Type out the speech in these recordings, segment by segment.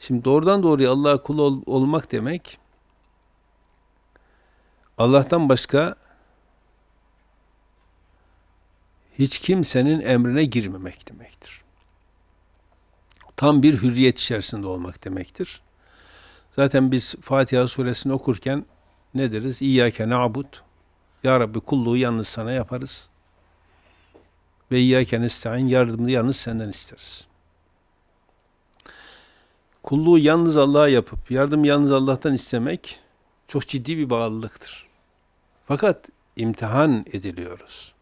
Şimdi doğrudan doğruya Allah'a kul ol, olmak demek Allah'tan başka hiç kimsenin emrine girmemek demektir. Tam bir hürriyet içerisinde olmak demektir. Zaten biz Fatiha suresini okurken ne deriz? İyyâke na'bud. Ya Rabbi kulluğu yalnız sana yaparız. Ve iyyâke nesta'in yardımını yalnız senden isteriz kulluğu yalnız Allah'a yapıp yardım yalnız Allah'tan istemek çok ciddi bir bağlılıktır. Fakat imtihan ediliyoruz.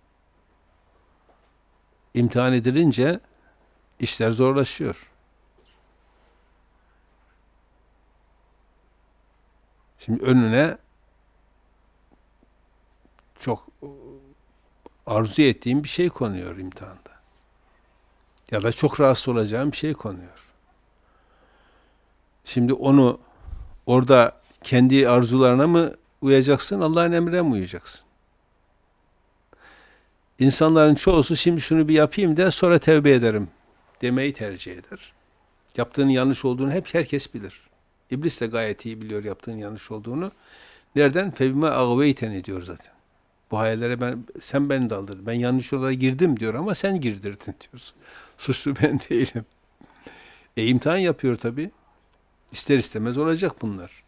İmtihan edilince işler zorlaşıyor. Şimdi önüne çok arzu ettiğim bir şey konuyor imtihanda. Ya da çok rahatsız olacağım bir şey konuyor. Şimdi onu orada kendi arzularına mı uyacaksın, Allah'ın emrine mi uyacaksın? İnsanların çoğusu şimdi şunu bir yapayım da sonra tevbe ederim demeyi tercih eder. Yaptığının yanlış olduğunu hep herkes bilir. İblis de gayet iyi biliyor yaptığının yanlış olduğunu. Nereden? Fevime agveyteni diyor zaten. Bu hayallere ben, sen beni daldır. Ben yanlış yola girdim diyor ama sen girdirdin diyorsun. Suçlu ben değilim. E imtihan yapıyor tabii. İster istemez olacak bunlar.